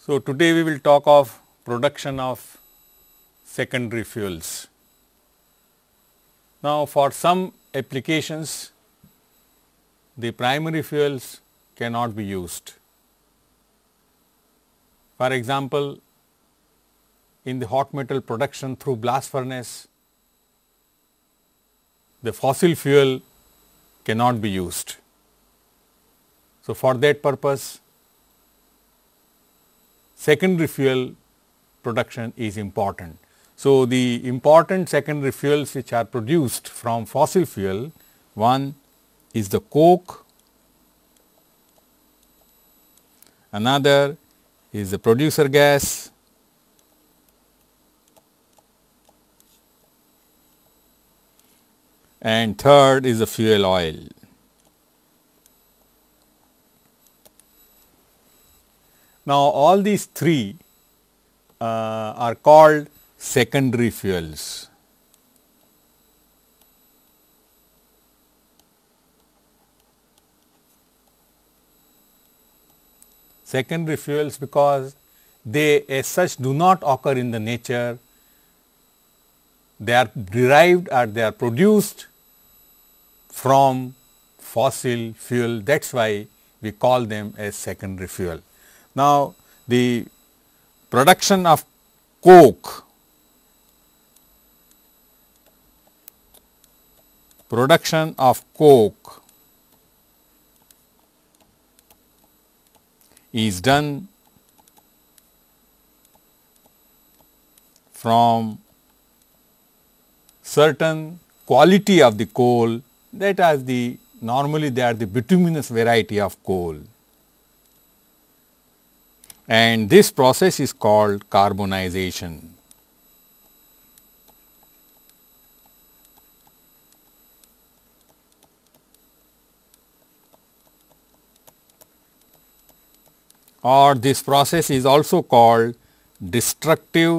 So, today we will talk of production of secondary fuels. Now, for some applications the primary fuels cannot be used. For example, in the hot metal production through blast furnace, the fossil fuel cannot be used. So, for that purpose, secondary fuel production is important. So, the important secondary fuels which are produced from fossil fuel, one is the coke, another is the producer gas, and third is the fuel oil. Now, all these three uh, are called secondary fuels. Secondary fuels because they as such do not occur in the nature they are derived or they are produced from fossil fuel. That is why we call them as secondary fuel. Now, the production of coke production of coke is done from certain quality of the coal that as the normally they are the bituminous variety of coal and this process is called carbonization. or this process is also called destructive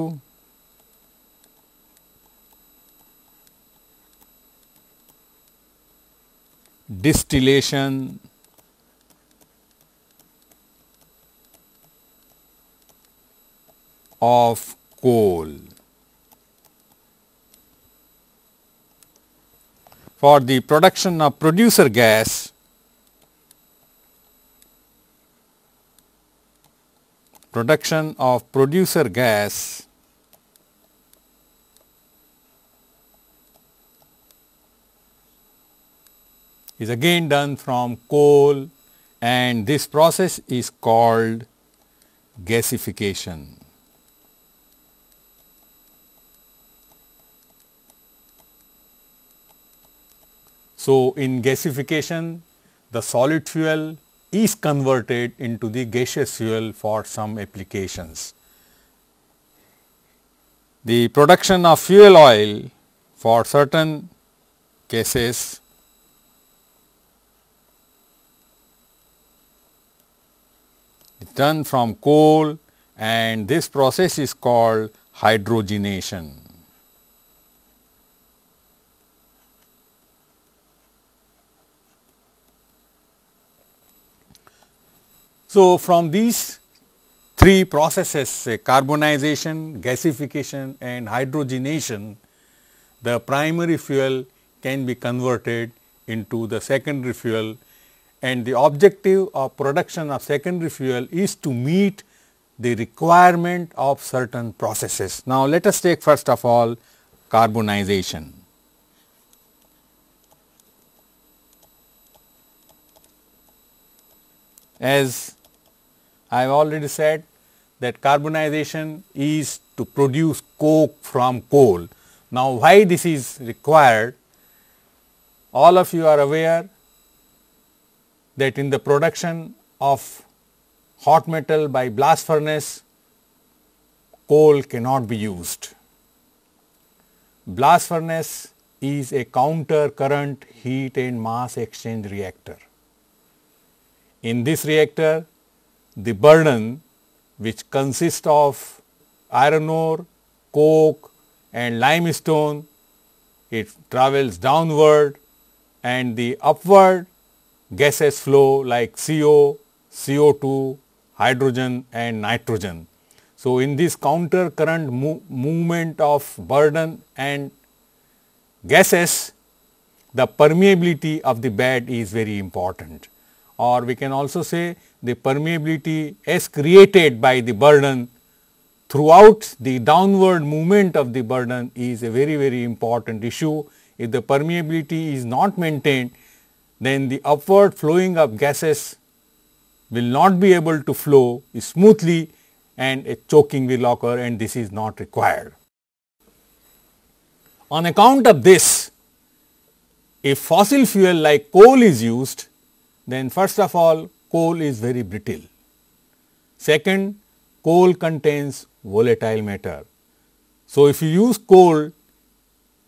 distillation, of coal. For the production of producer gas, production of producer gas is again done from coal and this process is called gasification. So, in gasification the solid fuel is converted into the gaseous fuel for some applications. The production of fuel oil for certain cases done from coal and this process is called hydrogenation. So, from these three processes carbonization, gasification and hydrogenation, the primary fuel can be converted into the secondary fuel and the objective of production of secondary fuel is to meet the requirement of certain processes. Now, let us take first of all carbonization. As I have already said that carbonization is to produce coke from coal. Now, why this is required? All of you are aware that in the production of hot metal by blast furnace, coal cannot be used. Blast furnace is a counter current heat and mass exchange reactor. In this reactor, the burden which consists of iron ore, coke and limestone, it travels downward and the upward gases flow like CO, CO2, hydrogen and nitrogen. So, in this counter current mo movement of burden and gases, the permeability of the bed is very important or we can also say the permeability is created by the burden throughout the downward movement of the burden is a very very important issue. If the permeability is not maintained then the upward flowing of gases will not be able to flow smoothly and a choking will occur and this is not required. On account of this, if fossil fuel like coal is used, then first of all coal is very brittle. Second, coal contains volatile matter. So, if you use coal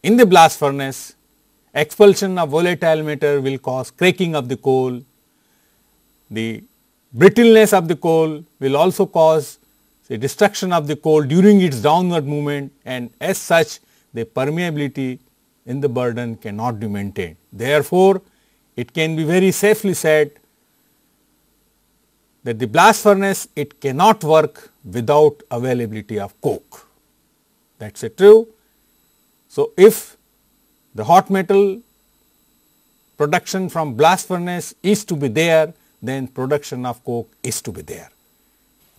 in the blast furnace, expulsion of volatile matter will cause cracking of the coal. The brittleness of the coal will also cause the destruction of the coal during its downward movement and as such the permeability in the burden cannot be maintained. Therefore, it can be very safely said that the blast furnace it cannot work without availability of coke. That is a true. So, if the hot metal production from blast furnace is to be there, then production of coke is to be there.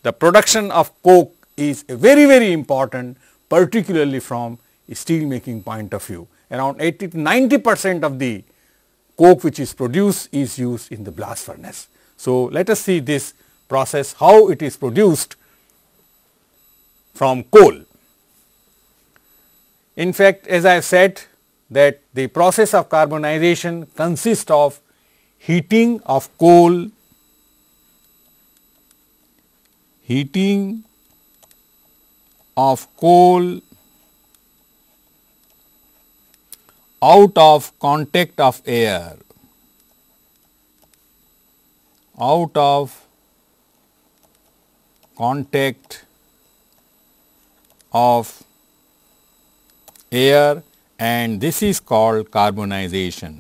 The production of coke is very, very important particularly from steel making point of view. Around 80 to 90 percent of the coke which is produced is used in the blast furnace. So, let us see this process how it is produced from coal. In fact, as I have said that the process of carbonization consists of heating of coal, heating of coal out of contact of air, out of contact of air and this is called carbonization.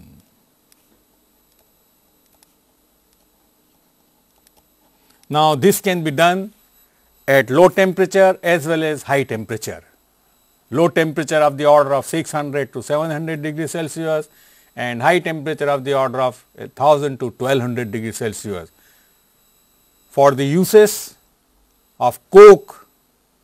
Now, this can be done at low temperature as well as high temperature. Low temperature of the order of 600 to 700 degree Celsius and high temperature of the order of 1000 to 1200 degree Celsius. For the uses of coke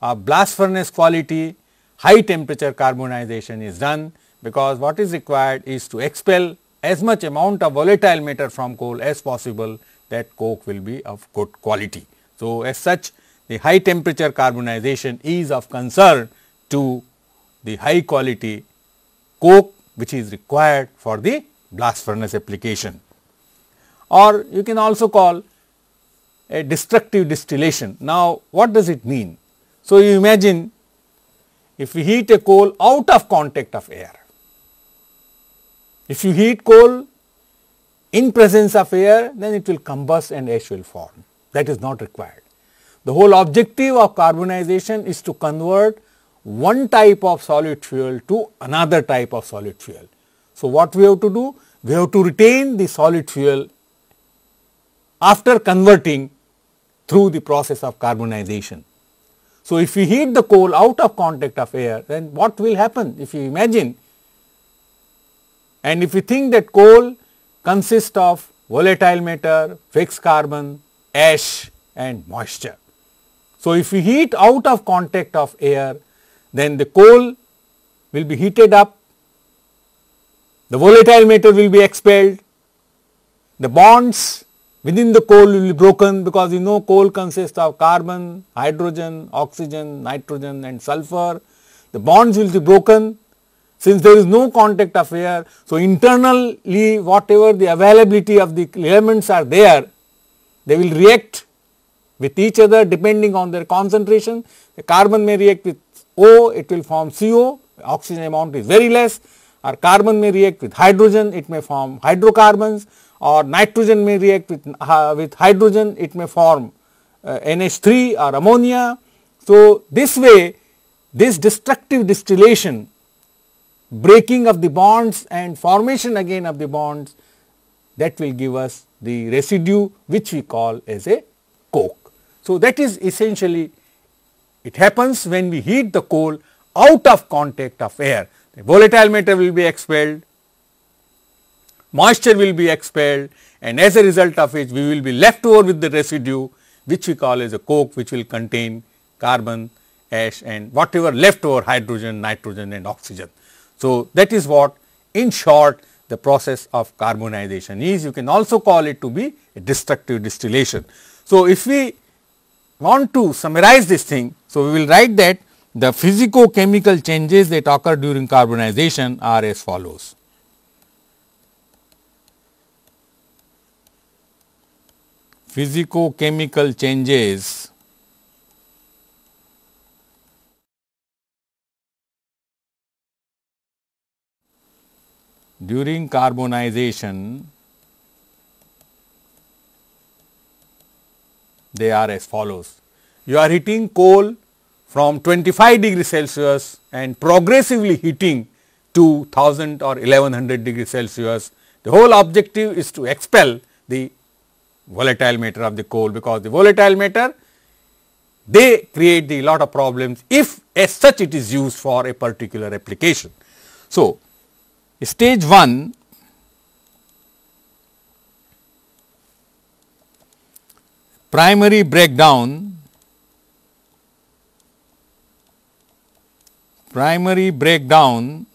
of blast furnace quality high temperature carbonization is done because what is required is to expel as much amount of volatile matter from coal as possible that coke will be of good quality. So, as such the high temperature carbonization is of concern to the high quality coke which is required for the blast furnace application. Or you can also call a destructive distillation. Now, what does it mean? So, you imagine if we heat a coal out of contact of air. If you heat coal in presence of air, then it will combust and ash will form. That is not required. The whole objective of carbonization is to convert one type of solid fuel to another type of solid fuel. So, what we have to do? We have to retain the solid fuel after converting through the process of carbonization. So, if we heat the coal out of contact of air, then what will happen if you imagine? And if we think that coal consists of volatile matter, fixed carbon, ash and moisture. So, if we heat out of contact of air, then the coal will be heated up, the volatile matter will be expelled, the bonds Within the coal will be broken because you know coal consists of carbon, hydrogen, oxygen, nitrogen and sulfur. The bonds will be broken since there is no contact of air. So, internally whatever the availability of the elements are there, they will react with each other depending on their concentration. The carbon may react with O, it will form CO, oxygen amount is very less or carbon may react with hydrogen, it may form hydrocarbons or nitrogen may react with, uh, with hydrogen, it may form uh, NH3 or ammonia. So, this way this destructive distillation, breaking of the bonds and formation again of the bonds that will give us the residue which we call as a coke. So, that is essentially it happens when we heat the coal out of contact of air. The volatile matter will be expelled moisture will be expelled and as a result of which we will be left over with the residue which we call as a coke which will contain carbon, ash and whatever left over hydrogen, nitrogen and oxygen. So, that is what in short the process of carbonization is you can also call it to be a destructive distillation. So, if we want to summarize this thing, so we will write that the physico-chemical changes that occur during carbonization are as follows. physicochemical changes during carbonization they are as follows. You are heating coal from 25 degree Celsius and progressively heating to 1000 or 1100 degree Celsius. The whole objective is to expel the volatile matter of the coal because the volatile matter they create the lot of problems if as such it is used for a particular application. So, stage 1 primary breakdown primary breakdown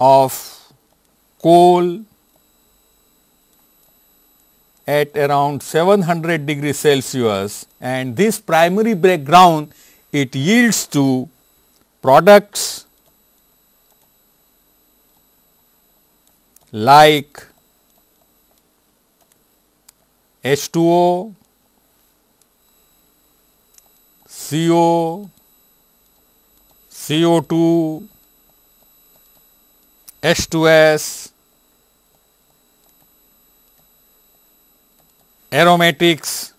of coal at around 700 degree Celsius and this primary breakdown it yields to products like H2O, CO, CO2, H2S, aromatics,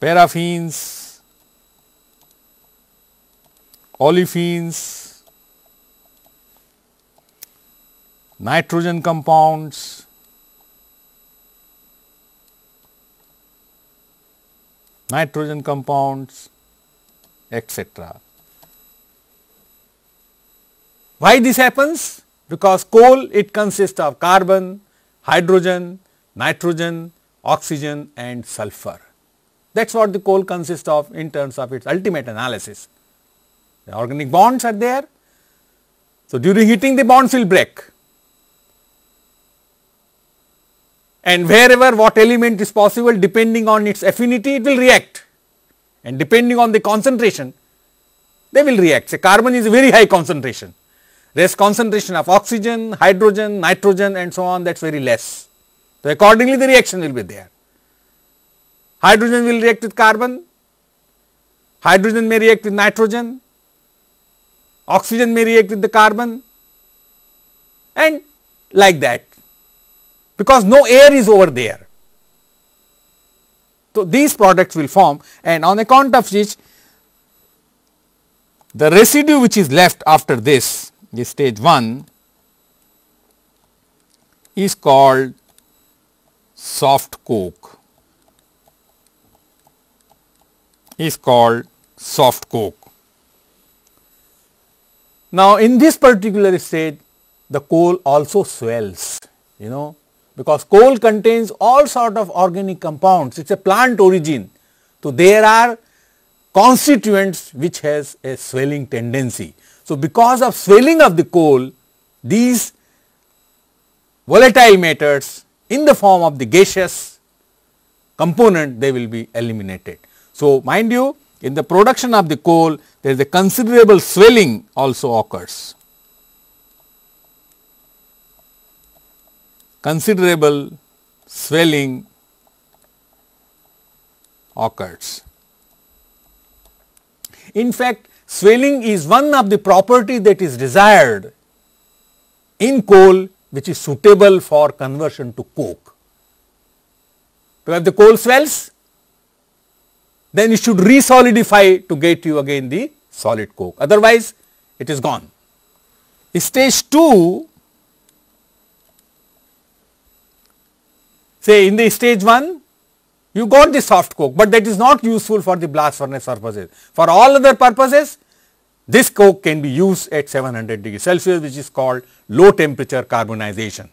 paraffins, olefins, nitrogen compounds, nitrogen compounds, etc. Why this happens? Because coal it consists of carbon, hydrogen, nitrogen, oxygen and sulfur. That is what the coal consists of in terms of its ultimate analysis. The organic bonds are there. So, during heating the bonds will break and wherever what element is possible depending on its affinity it will react and depending on the concentration they will react. Say carbon is a very high concentration, there is concentration of oxygen, hydrogen, nitrogen and so on that is very less so, accordingly the reaction will be there. Hydrogen will react with carbon, hydrogen may react with nitrogen, oxygen may react with the carbon and like that because no air is over there. So, these products will form and on account of which the residue which is left after this, this stage 1 is called soft coke is called soft coke. Now, in this particular state the coal also swells you know because coal contains all sort of organic compounds it is a plant origin. So, there are constituents which has a swelling tendency. So, because of swelling of the coal these volatile matters in the form of the gaseous component they will be eliminated. So, mind you in the production of the coal there is a considerable swelling also occurs. Considerable swelling occurs. In fact, swelling is one of the property that is desired in coal which is suitable for conversion to coke. Because if the coal swells, then you should re-solidify to get you again the solid coke, otherwise it is gone. Stage 2, say in the stage 1, you got the soft coke, but that is not useful for the blast furnace purposes. For all other purposes, this coke can be used at 700 degrees Celsius which is called low temperature carbonization.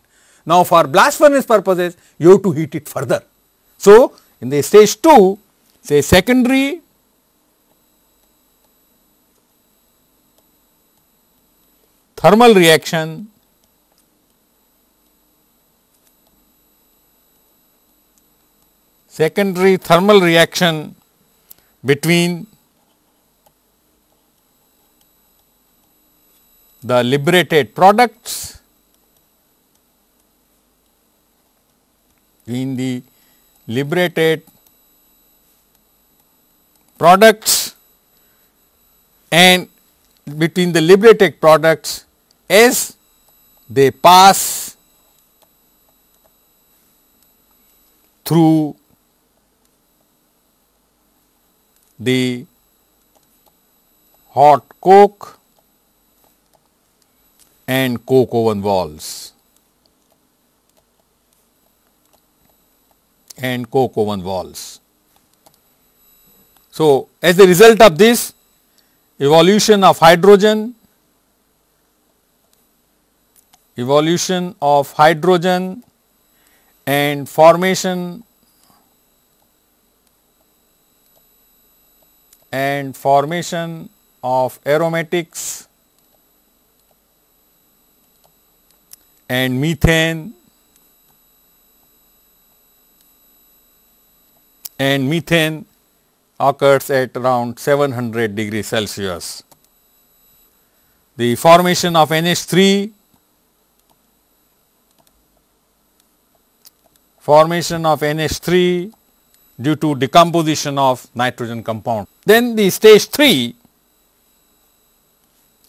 Now for blast furnace purposes you have to heat it further. So in the stage 2 say secondary thermal reaction secondary thermal reaction between the liberated products in the liberated products and between the liberated products as they pass through the hot coke and coke oven walls and coke oven walls. So, as a result of this evolution of hydrogen, evolution of hydrogen and formation and formation of aromatics and methane and methane occurs at around 700 degree Celsius. The formation of NH3 formation of NH3 due to decomposition of nitrogen compound. Then the stage 3,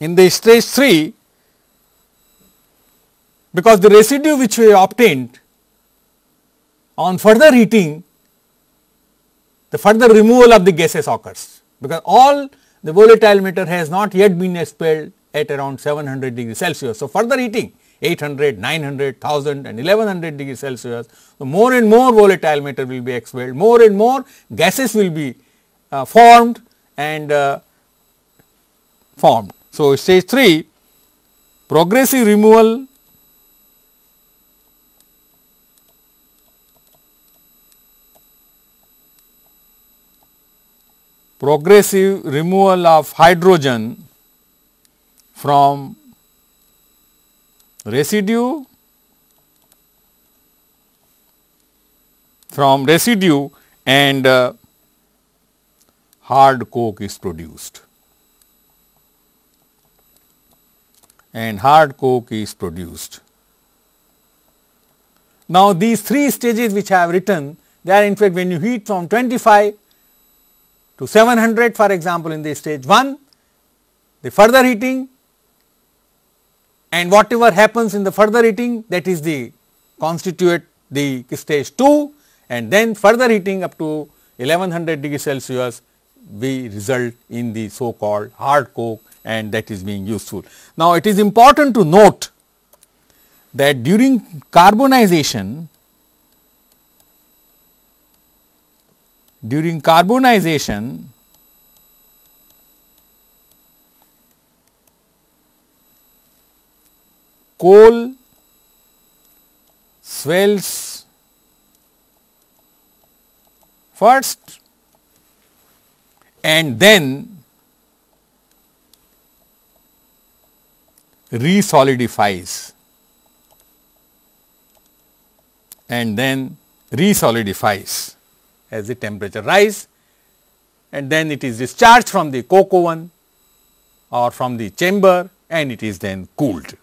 in the stage 3 because the residue which we obtained on further heating, the further removal of the gases occurs because all the volatile matter has not yet been expelled at around 700 degrees Celsius. So, further heating 800, 900, 1000 and 1100 degrees Celsius, so more and more volatile matter will be expelled, more and more gases will be uh, formed and uh, formed. So, stage 3 progressive removal progressive removal of hydrogen from residue from residue and uh, hard coke is produced and hard coke is produced. Now, these three stages which I have written they are in fact when you heat from 25 to 700 for example in the stage 1, the further heating and whatever happens in the further heating that is the constitute the stage 2 and then further heating up to 1100 degree Celsius we result in the so called hard coke and that is being useful. Now, it is important to note that during carbonization during carbonization coal swells first and then resolidifies and then resolidifies as the temperature rise and then it is discharged from the coke oven or from the chamber and it is then cooled.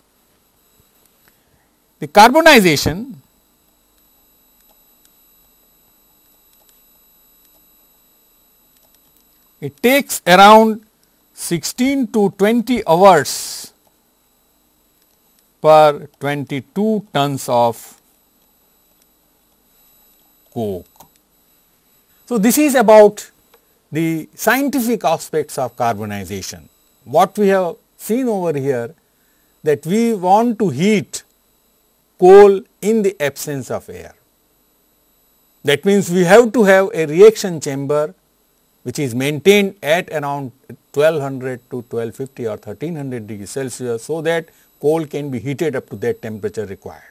The carbonization it takes around 16 to 20 hours per 22 tons of coke. So, this is about the scientific aspects of carbonization. What we have seen over here that we want to heat coal in the absence of air. That means, we have to have a reaction chamber which is maintained at around 1200 to 1250 or 1300 degrees Celsius, so that coal can be heated up to that temperature required.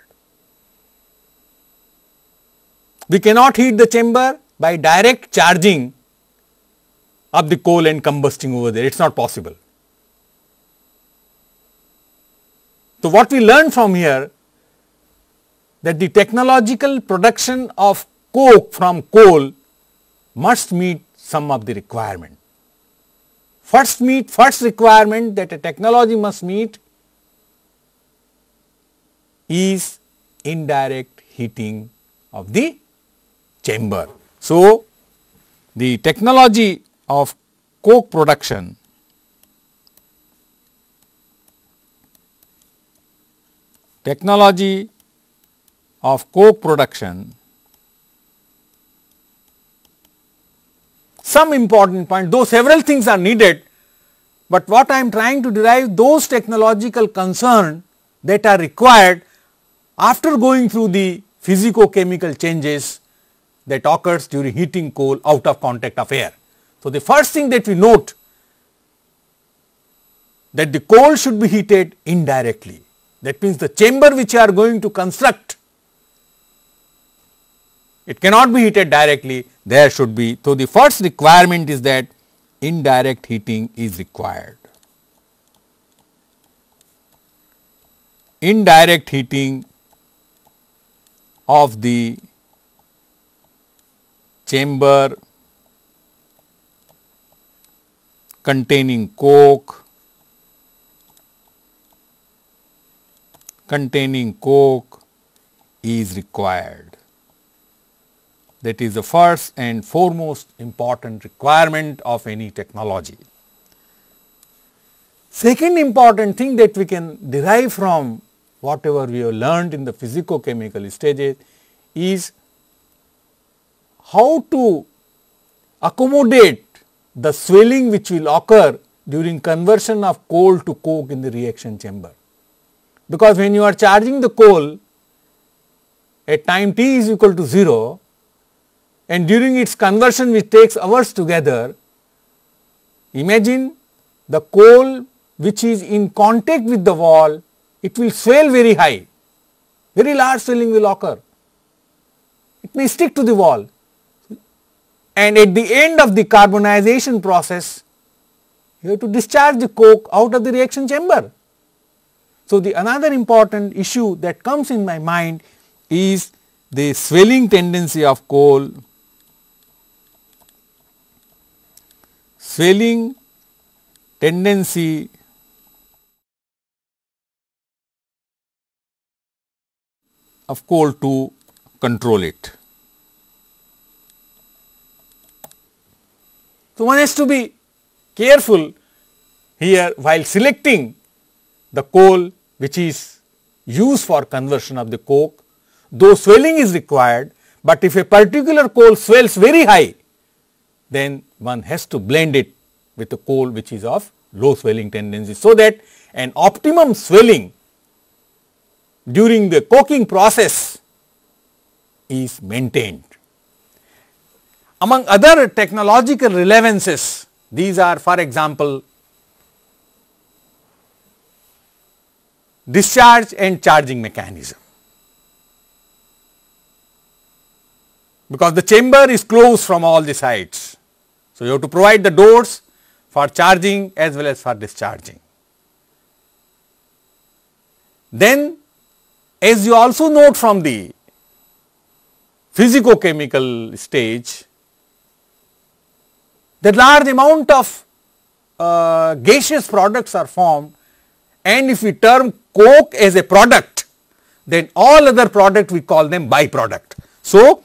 We cannot heat the chamber by direct charging of the coal and combusting over there. It is not possible. So, what we learn from here that the technological production of coke from coal must meet some of the requirement. First meet first requirement that a technology must meet is indirect heating of the chamber. So, the technology of coke production technology of coke production some important point though several things are needed but what I am trying to derive those technological concern that are required after going through the physico-chemical changes that occurs during heating coal out of contact of air. So, the first thing that we note that the coal should be heated indirectly. That means, the chamber which you are going to construct, it cannot be heated directly, there should be. So, the first requirement is that indirect heating is required. Indirect heating of the chamber containing coke, containing coke is required. That is the first and foremost important requirement of any technology. Second important thing that we can derive from whatever we have learned in the physicochemical stages is how to accommodate the swelling which will occur during conversion of coal to coke in the reaction chamber. Because when you are charging the coal at time t is equal to 0 and during its conversion which takes hours together, imagine the coal which is in contact with the wall, it will swell very high, very large swelling will occur. It may stick to the wall and at the end of the carbonization process, you have to discharge the coke out of the reaction chamber. So, the another important issue that comes in my mind is the swelling tendency of coal, swelling tendency of coal to control it. So, one has to be careful here while selecting the coal which is used for conversion of the coke, though swelling is required, but if a particular coal swells very high, then one has to blend it with a coal which is of low swelling tendency. So, that an optimum swelling during the coking process is maintained. Among other technological relevances, these are for example, discharge and charging mechanism. Because the chamber is closed from all the sides. So, you have to provide the doors for charging as well as for discharging. Then as you also note from the physicochemical stage, the large amount of uh, gaseous products are formed and if we term coke as a product then all other product we call them byproduct. So,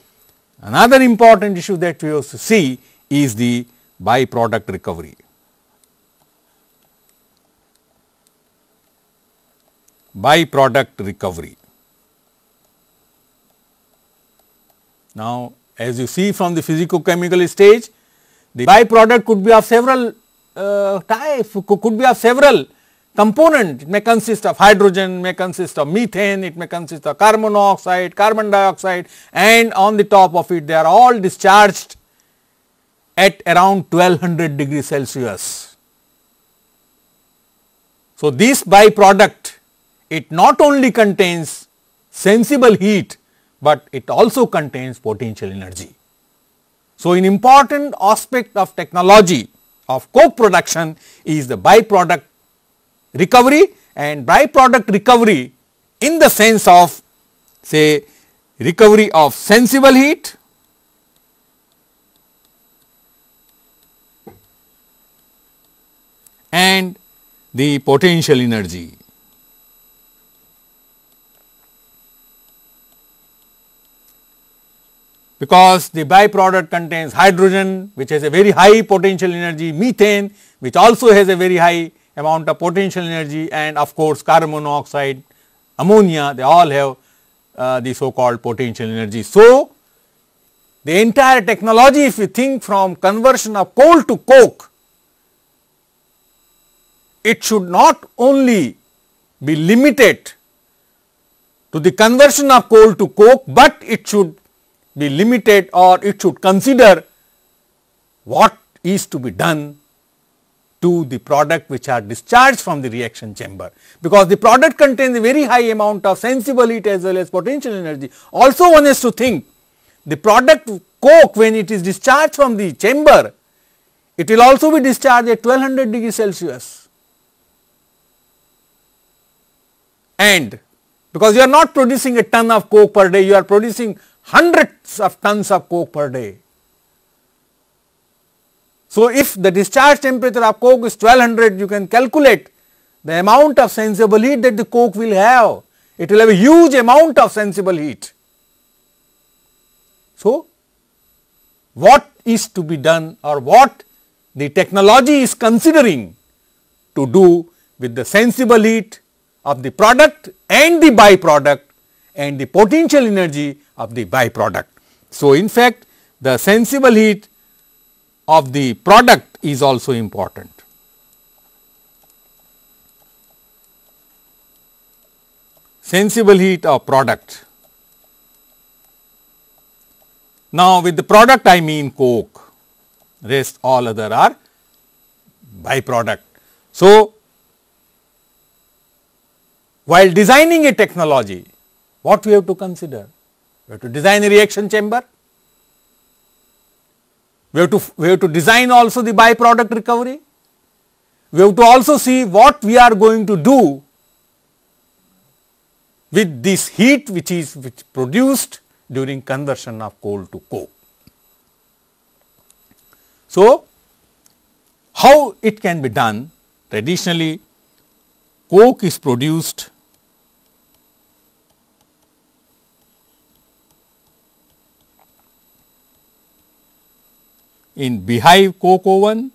another important issue that we also see is the byproduct recovery. Byproduct recovery. Now, as you see from the physicochemical stage, the byproduct could be of several uh, types, could be of several component. It may consist of hydrogen, may consist of methane, it may consist of carbon monoxide, carbon dioxide and on the top of it they are all discharged at around 1200 degree Celsius. So, this byproduct it not only contains sensible heat, but it also contains potential energy. So, an important aspect of technology of co-production is the byproduct recovery and byproduct recovery in the sense of say recovery of sensible heat and the potential energy. because the byproduct contains hydrogen which has a very high potential energy, methane which also has a very high amount of potential energy and of course, carbon monoxide, ammonia they all have uh, the so called potential energy. So, the entire technology if we think from conversion of coal to coke, it should not only be limited to the conversion of coal to coke, but it should be limited or it should consider what is to be done to the product which are discharged from the reaction chamber because the product contains a very high amount of sensible heat as well as potential energy. Also one has to think the product coke when it is discharged from the chamber it will also be discharged at 1200 degree Celsius and because you are not producing a ton of coke per day you are producing hundreds of tons of coke per day. So, if the discharge temperature of coke is 1200, you can calculate the amount of sensible heat that the coke will have. It will have a huge amount of sensible heat. So, what is to be done or what the technology is considering to do with the sensible heat of the product and the byproduct and the potential energy of the byproduct. So, in fact, the sensible heat of the product is also important. Sensible heat of product. Now, with the product I mean coke, rest all other are byproduct. So, while designing a technology what we have to consider? We have to design a reaction chamber. We have to, we have to design also the byproduct recovery. We have to also see what we are going to do with this heat which is which produced during conversion of coal to coke. So, how it can be done? Traditionally, coke is produced in beehive coke oven,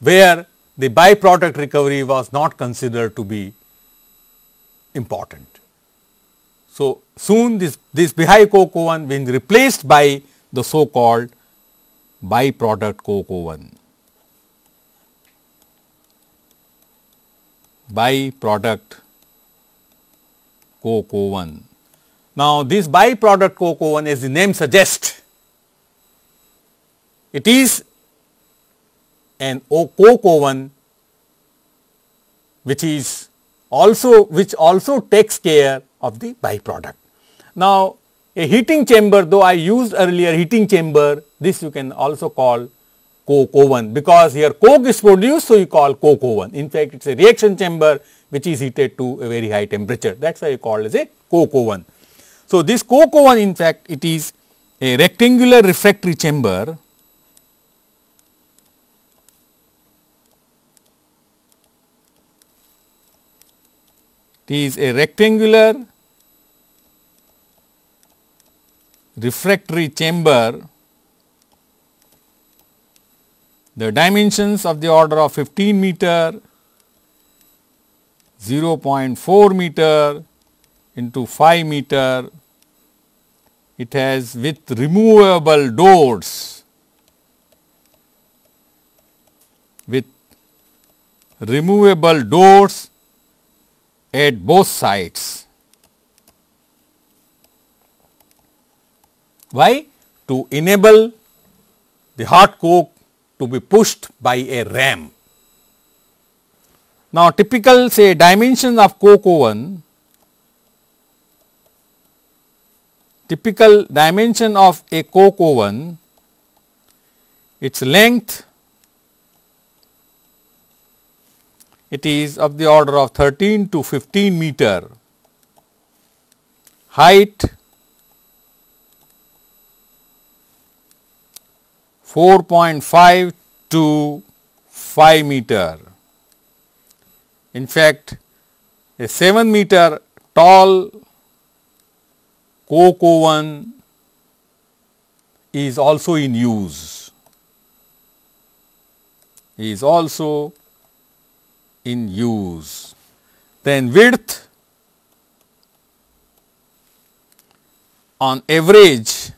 where the byproduct recovery was not considered to be important. So, soon this, this beehive coke oven being replaced by the so called byproduct coke oven. byproduct coco 1. Now, this byproduct coco 1 as the name suggests, it is an coco 1 which is also which also takes care of the byproduct. Now, a heating chamber though I used earlier heating chamber this you can also call coke oven because here coke is produced so you call coke oven. In fact, it is a reaction chamber which is heated to a very high temperature. That is why you call as a coke oven. So, this coke oven in fact it is a rectangular refractory chamber it is a rectangular refractory chamber the dimensions of the order of 15 meter 0.4 meter into 5 meter. It has with removable doors with removable doors at both sides. Why? To enable the hot coke to be pushed by a ram. Now, typical say dimensions of coke oven, typical dimension of a coke oven, its length, it is of the order of 13 to 15 meter, height 4.5 to 5 meter. In fact, a 7 meter tall Koko one is also in use, is also in use. Then width on average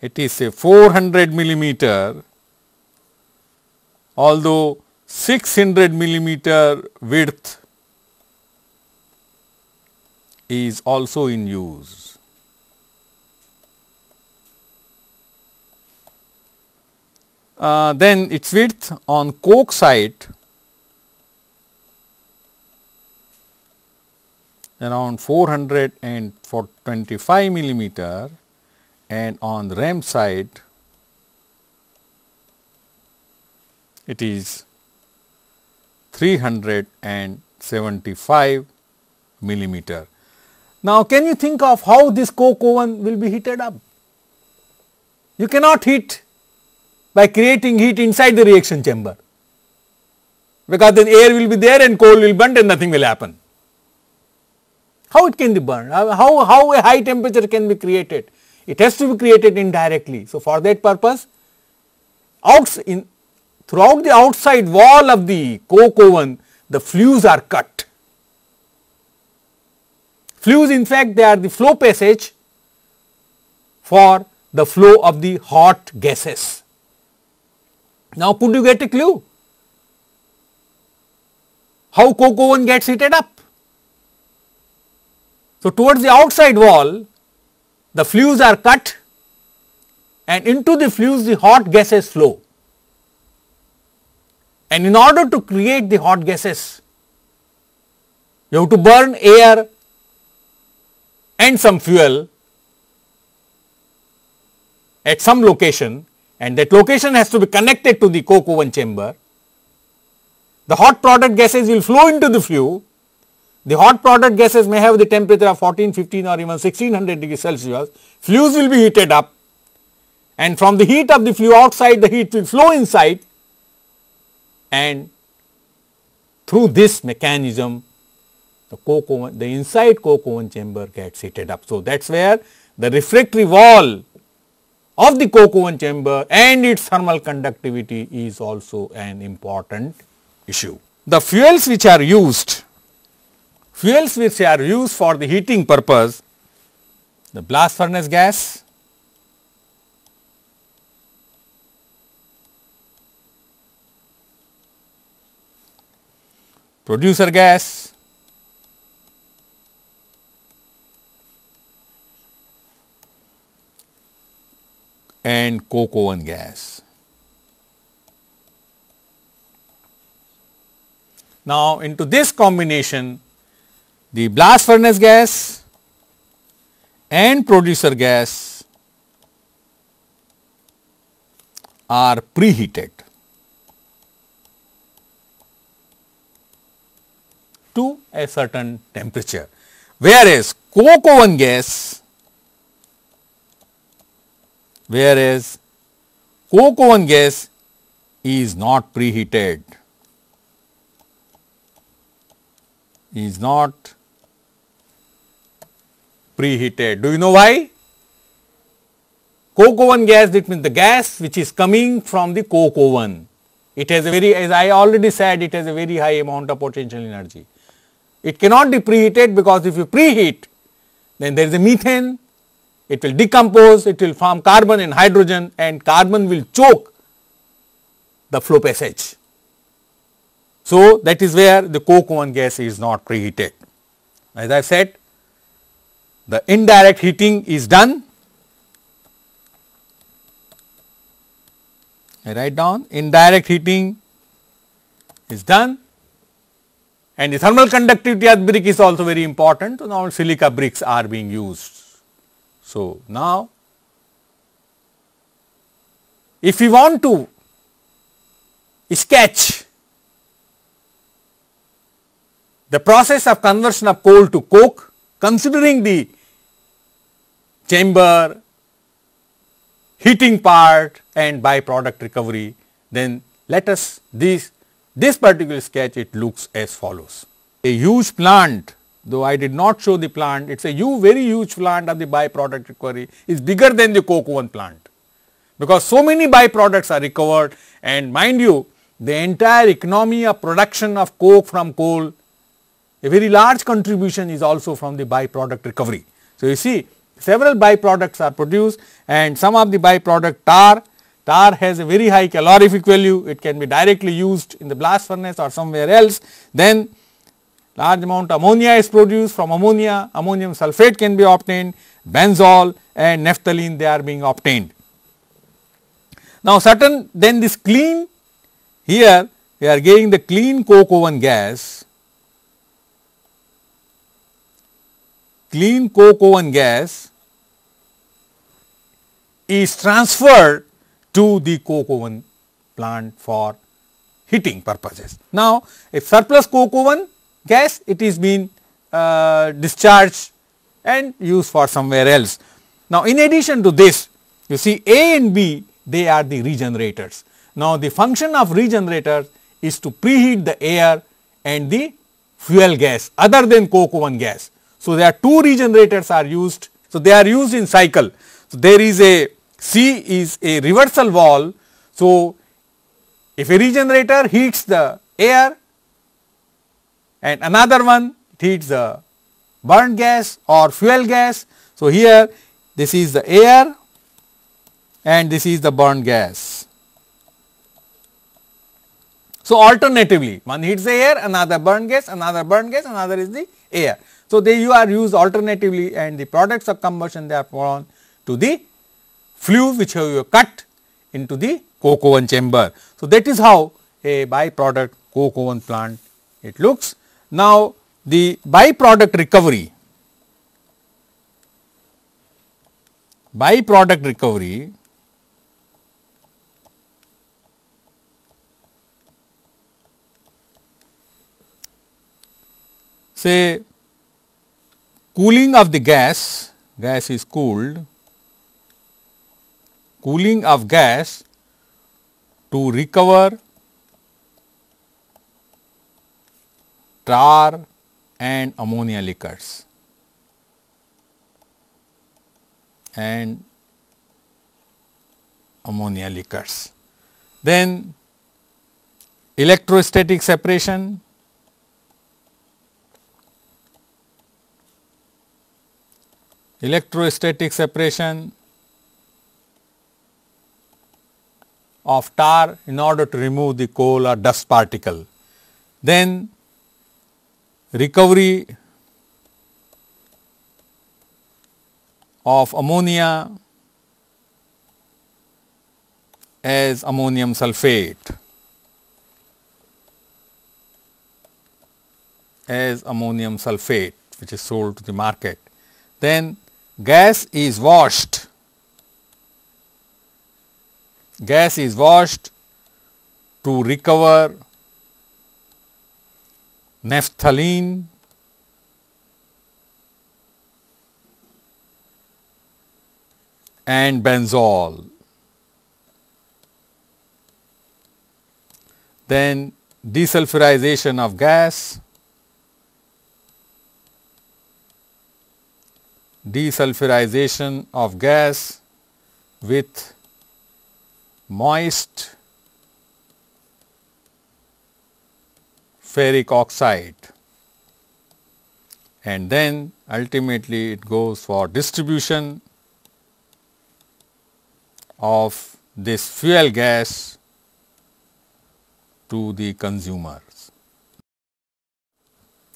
it is a 400 millimeter although 600 millimeter width is also in use. Uh, then its width on coke site around 425 millimeter and on RAM side it is 375 millimeter. Now, can you think of how this coke oven will be heated up? You cannot heat by creating heat inside the reaction chamber because then air will be there and coal will burn and nothing will happen. How it can be burned? How, how a high temperature can be created? It has to be created indirectly. So, for that purpose, outs in throughout the outside wall of the coke oven, the flues are cut. Flues in fact, they are the flow passage for the flow of the hot gases. Now, could you get a clue? How coke oven gets heated up? So, towards the outside wall, the flues are cut and into the flues the hot gases flow. And in order to create the hot gases, you have to burn air and some fuel at some location and that location has to be connected to the coke oven chamber. The hot product gases will flow into the flue. The hot product gases may have the temperature of 14, 15 or even 1600 degrees Celsius. Flues will be heated up and from the heat of the flue outside the heat will flow inside and through this mechanism the the inside coke oven chamber gets heated up. So, that is where the refractory wall of the coke oven chamber and its thermal conductivity is also an important issue. The fuels which are used, fuels which are used for the heating purpose, the blast furnace gas, producer gas, and coke oven gas. Now, into this combination, the blast furnace gas and producer gas are preheated. to a certain temperature. Whereas, coke oven gas, whereas coke oven gas is not preheated, is not preheated. Do you know why? Coke oven gas, that means the gas which is coming from the coke oven. It has a very, as I already said, it has a very high amount of potential energy. It cannot be preheated because if you preheat, then there is a methane, it will decompose, it will form carbon and hydrogen and carbon will choke the flow passage. So, that is where the coke oven gas is not preheated. As I said, the indirect heating is done. I write down indirect heating is done and the thermal conductivity of brick is also very important. So, now silica bricks are being used. So, now if we want to sketch the process of conversion of coal to coke considering the chamber, heating part and byproduct recovery, then let us these this particular sketch it looks as follows. A huge plant though I did not show the plant it is a huge, very huge plant of the byproduct recovery is bigger than the coke oven plant because so many byproducts are recovered and mind you the entire economy of production of coke from coal a very large contribution is also from the byproduct recovery. So, you see several byproducts are produced and some of the byproduct tar Tar has a very high calorific value, it can be directly used in the blast furnace or somewhere else. Then large amount ammonia is produced from ammonia, ammonium sulphate can be obtained, benzol and naphthalene they are being obtained. Now certain then this clean here we are getting the clean coke oven gas, clean coke oven gas is transferred to the coke oven plant for heating purposes. Now, if surplus coke oven gas it is being uh, discharged and used for somewhere else. Now, in addition to this you see A and B they are the regenerators. Now, the function of regenerator is to preheat the air and the fuel gas other than coke oven gas. So, there are two regenerators are used. So, they are used in cycle. So, there is a C is a reversal valve. So, if a regenerator heats the air and another one heats the burnt gas or fuel gas. So, here this is the air and this is the burnt gas. So, alternatively one heats the air, another burnt gas, another burnt gas, another is the air. So, they you are used alternatively and the products of combustion they are on to the flue which you have cut into the coke oven chamber. So, that is how a byproduct coke oven plant it looks. Now, the byproduct recovery, byproduct recovery say cooling of the gas, gas is cooled cooling of gas to recover tar and ammonia liquors. and ammonia liquors. Then electrostatic separation electrostatic separation of tar in order to remove the coal or dust particle. Then recovery of ammonia as ammonium sulfate as ammonium sulfate which is sold to the market. Then gas is washed gas is washed to recover naphthalene and benzol. Then desulfurization of gas, desulfurization of gas with moist ferric oxide and then ultimately it goes for distribution of this fuel gas to the consumers.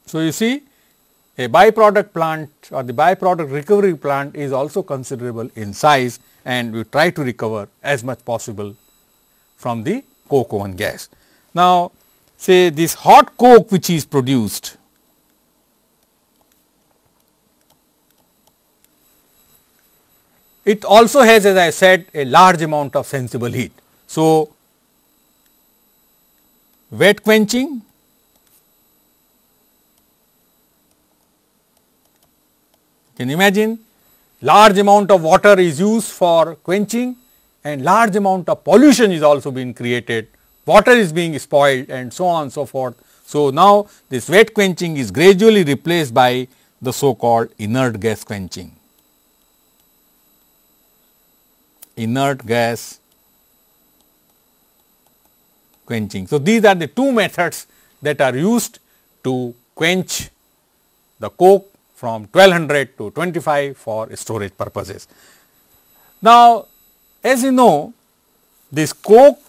So, you see a byproduct plant or the byproduct recovery plant is also considerable in size and we try to recover as much possible from the coke oven gas. Now, say this hot coke which is produced it also has as I said a large amount of sensible heat. So, wet quenching can you imagine large amount of water is used for quenching and large amount of pollution is also being created, water is being spoiled and so on so forth. So, now this wet quenching is gradually replaced by the so called inert gas quenching. Inert gas quenching. So, these are the two methods that are used to quench the coke from 1200 to 25 for storage purposes. Now, as you know this coke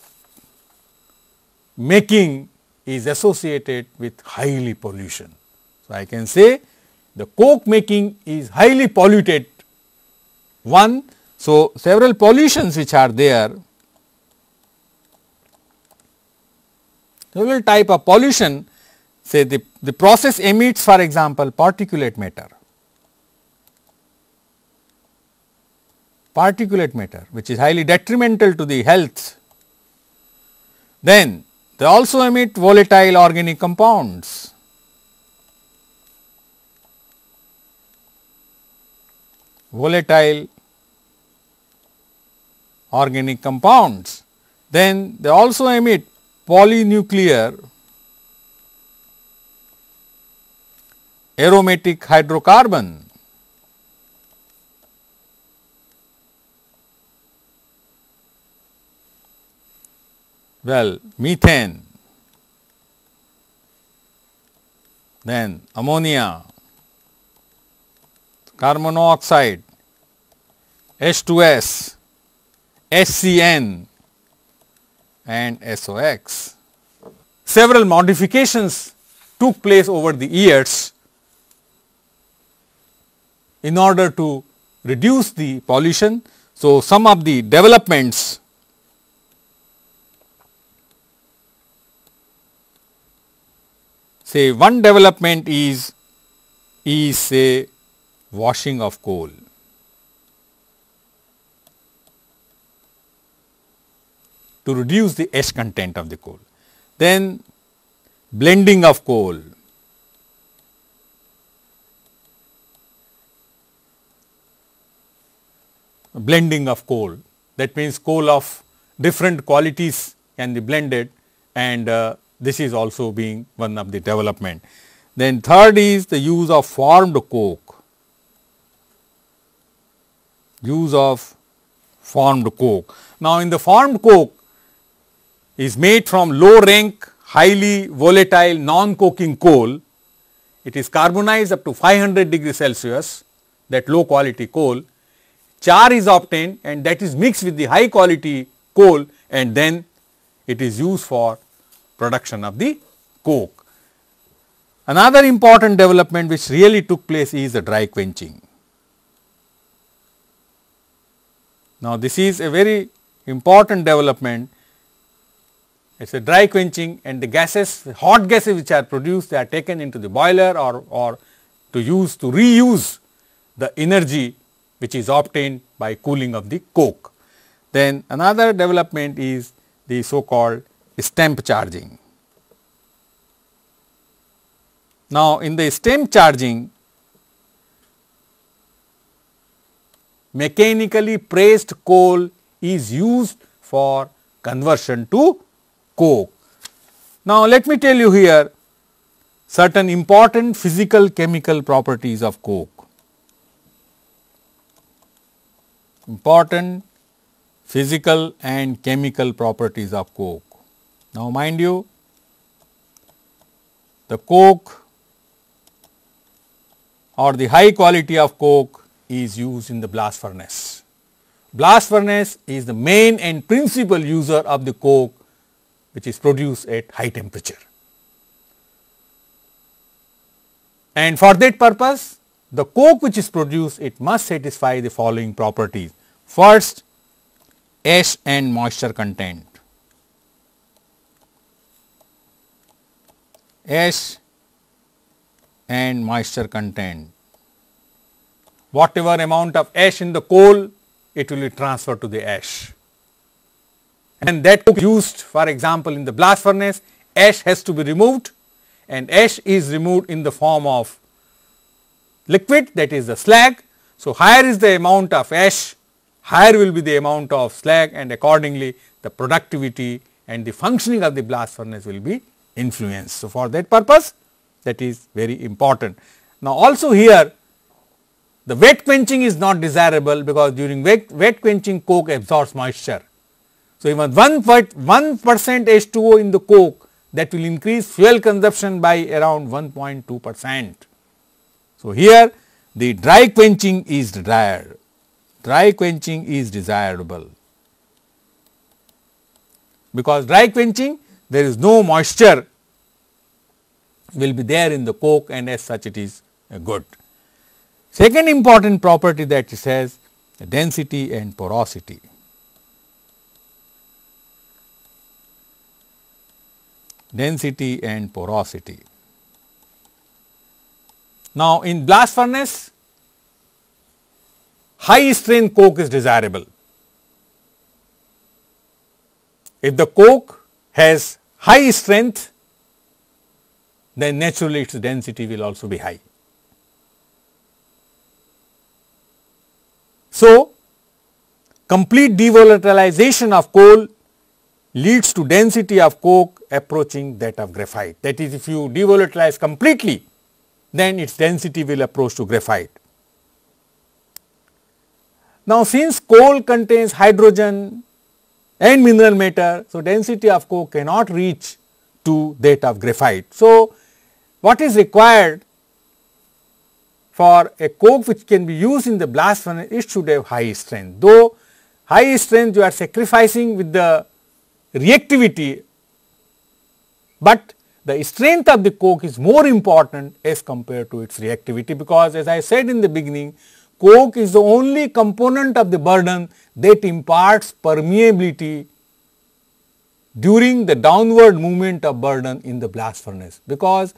making is associated with highly pollution. So, I can say the coke making is highly polluted one. So, several pollutions which are there several type of pollution say the, the process emits for example particulate matter, particulate matter which is highly detrimental to the health, then they also emit volatile organic compounds. volatile organic compounds. Then they also emit polynuclear aromatic hydrocarbon. Well, methane, then ammonia, carbon monoxide, H2S, SCN and SOX. Several modifications took place over the years in order to reduce the pollution. So, some of the developments say one development is is say washing of coal. to reduce the ash content of the coal. Then blending of coal blending of coal. That means coal of different qualities can be blended and uh, this is also being one of the development. Then third is the use of formed coke, use of formed coke. Now, in the formed coke is made from low rank, highly volatile non-coking coal. It is carbonized up to 500 degrees Celsius that low quality coal char is obtained and that is mixed with the high quality coal and then it is used for production of the coke. Another important development which really took place is the dry quenching. Now, this is a very important development. It is a dry quenching and the gases, hot gases which are produced, they are taken into the boiler or, or to use to reuse the energy which is obtained by cooling of the coke. Then another development is the so called stamp charging. Now, in the stamp charging mechanically pressed coal is used for conversion to coke. Now, let me tell you here certain important physical chemical properties of coke. important physical and chemical properties of coke. Now, mind you the coke or the high quality of coke is used in the blast furnace. Blast furnace is the main and principal user of the coke which is produced at high temperature. And for that purpose, the coke which is produced, it must satisfy the following properties. First S and moisture content. S and moisture content. Whatever amount of ash in the coal, it will be transferred to the ash. And that could be used for example in the blast furnace, ash has to be removed and ash is removed in the form of liquid that is the slag. So, higher is the amount of ash higher will be the amount of slag and accordingly the productivity and the functioning of the blast furnace will be influenced. So, for that purpose that is very important. Now, also here the wet quenching is not desirable because during wet, wet quenching coke absorbs moisture. So, even 1 percent H2O in the coke that will increase fuel consumption by around 1.2 percent. So, here the dry quenching is desired dry quenching is desirable because dry quenching there is no moisture will be there in the coke and as such it is uh, good. Second important property that it says density and porosity. Density and porosity. Now, in blast furnace high strain coke is desirable. If the coke has high strength, then naturally its density will also be high. So, complete devolatilization of coal leads to density of coke approaching that of graphite. That is, if you devolatilize completely, then its density will approach to graphite. Now, since coal contains hydrogen and mineral matter, so density of coke cannot reach to that of graphite. So, what is required for a coke which can be used in the blast furnace, it should have high strength. Though high strength you are sacrificing with the reactivity, but the strength of the coke is more important as compared to its reactivity because as I said in the beginning, Coke is the only component of the burden that imparts permeability during the downward movement of burden in the blast furnace because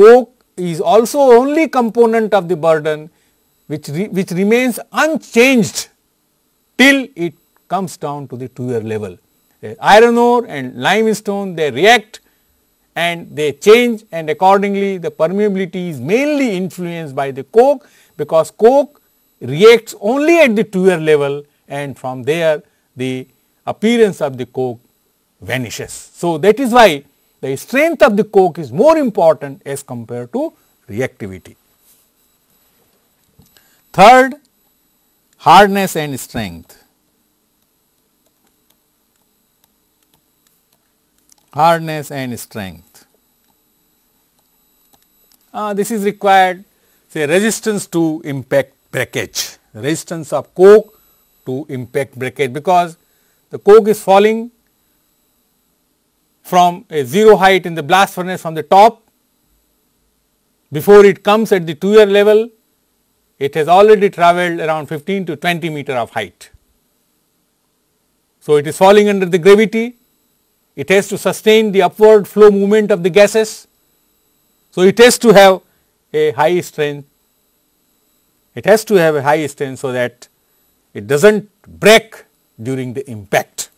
coke is also only component of the burden which, re, which remains unchanged till it comes down to the 2 year level. iron ore and limestone they react and they change and accordingly the permeability is mainly influenced by the coke because coke reacts only at the tour level and from there the appearance of the coke vanishes. So, that is why the strength of the coke is more important as compared to reactivity. Third, hardness and strength. Hardness and strength. Uh, this is required say resistance to impact breakage, resistance of coke to impact breakage because the coke is falling from a zero height in the blast furnace from the top. Before it comes at the two-year level, it has already travelled around 15 to 20 meter of height. So, it is falling under the gravity, it has to sustain the upward flow movement of the gases. So, it has to have a high strength it has to have a high strain so that it does not break during the impact.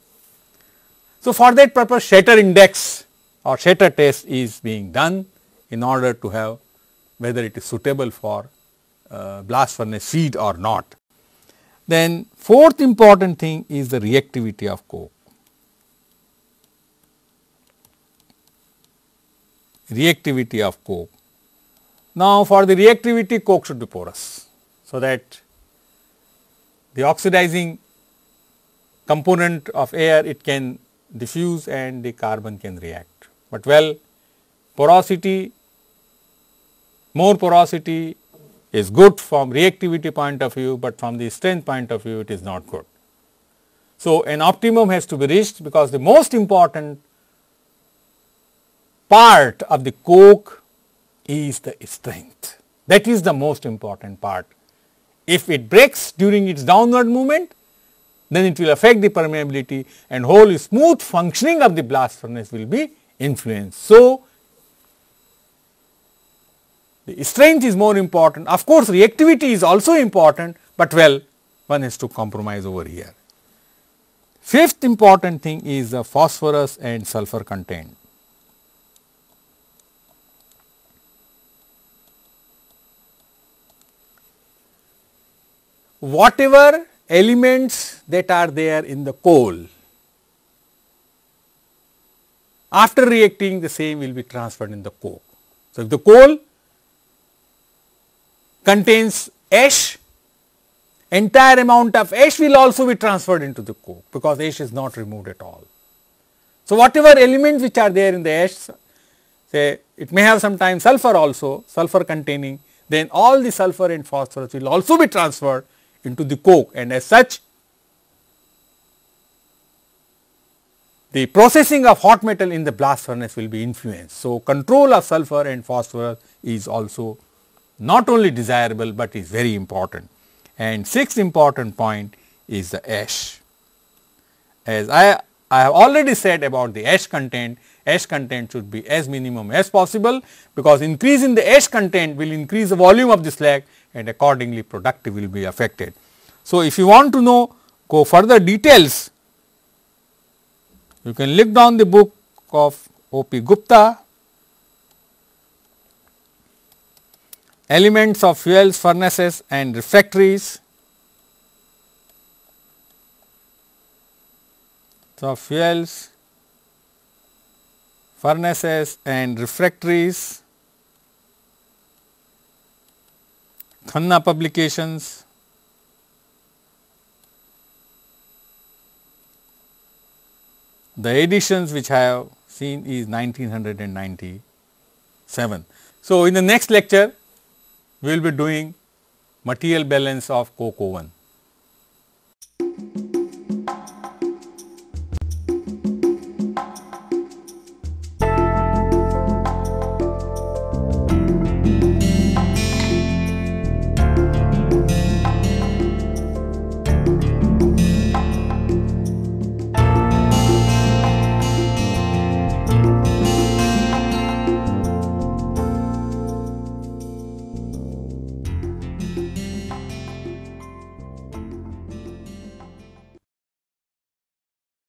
So, for that purpose shatter index or shatter test is being done in order to have whether it is suitable for uh, blast furnace feed or not. Then fourth important thing is the reactivity of coke. Reactivity of coke. Now, for the reactivity coke should be porous so that the oxidizing component of air it can diffuse and the carbon can react. But well porosity, more porosity is good from reactivity point of view, but from the strength point of view it is not good. So, an optimum has to be reached because the most important part of the coke is the strength. That is the most important part if it breaks during its downward movement, then it will affect the permeability and whole smooth functioning of the blast furnace will be influenced. So, the strength is more important. Of course, reactivity is also important, but well one has to compromise over here. Fifth important thing is the phosphorus and sulfur content. whatever elements that are there in the coal after reacting the same will be transferred in the coke. So, if the coal contains ash entire amount of ash will also be transferred into the coke because ash is not removed at all. So, whatever elements which are there in the ash say it may have sometimes sulfur also sulfur containing then all the sulfur and phosphorus will also be transferred into the coke and as such the processing of hot metal in the blast furnace will be influenced. So, control of sulfur and phosphorus is also not only desirable, but is very important. And sixth important point is the ash. As I, I have already said about the ash content, ash content should be as minimum as possible because increase in the ash content will increase the volume of the slag and accordingly productive will be affected. So, if you want to know go further details, you can look down the book of O.P. Gupta, Elements of Fuels, Furnaces and Refractories, so fuels, furnaces and refractories, Khanna Publications, the editions which I have seen is 1997. So, in the next lecture, we will be doing material balance of coke oven.